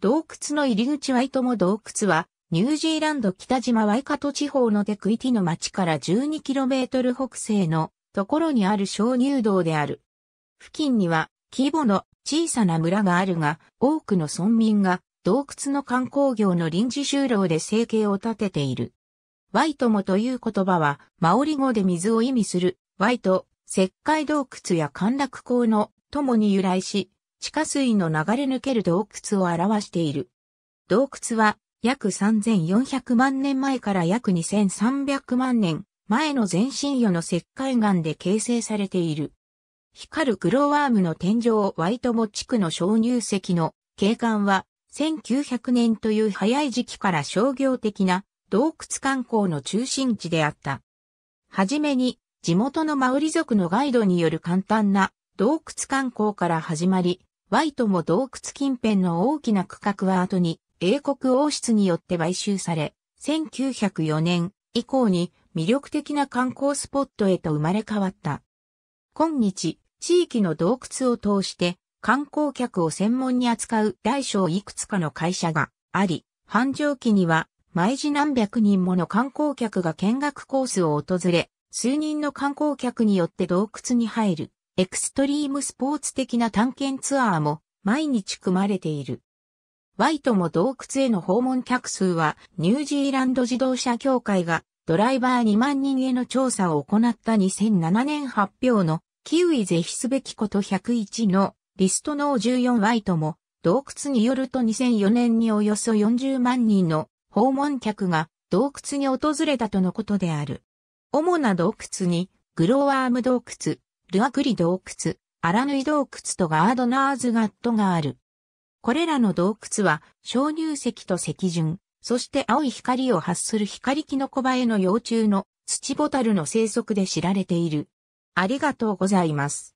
洞窟の入り口ワイトモ洞窟は、ニュージーランド北島ワイカト地方のテクイティの町から 12km 北西のところにある小乳洞である。付近には規模の小さな村があるが、多くの村民が洞窟の観光業の臨時就労で生計を立てている。ワイトモという言葉は、マオリ語で水を意味する、ワイト、石灰洞窟や陥落口の、ともに由来し、地下水の流れ抜ける洞窟を表している。洞窟は約3400万年前から約2300万年前の全身魚の石灰岩で形成されている。光るグローワームの天井ワイトモ地区の小乳石の景観は1900年という早い時期から商業的な洞窟観光の中心地であった。はじめに地元のマウリ族のガイドによる簡単な洞窟観光から始まり、ワイトも洞窟近辺の大きな区画は後に英国王室によって買収され、1904年以降に魅力的な観光スポットへと生まれ変わった。今日、地域の洞窟を通して観光客を専門に扱う大小いくつかの会社があり、繁盛期には毎時何百人もの観光客が見学コースを訪れ、数人の観光客によって洞窟に入る。エクストリームスポーツ的な探検ツアーも毎日組まれている。ワイトも洞窟への訪問客数はニュージーランド自動車協会がドライバー2万人への調査を行った2007年発表のキウイ是非すべきこと101のリストの14ワイトも洞窟によると2004年におよそ40万人の訪問客が洞窟に訪れたとのことである。主な洞窟にグローアーム洞窟、ルアクリ洞窟、アラヌイ洞窟とガードナーズガットがある。これらの洞窟は、鍾乳石と石順、そして青い光を発する光キノコバエの幼虫の土ボタルの生息で知られている。ありがとうございます。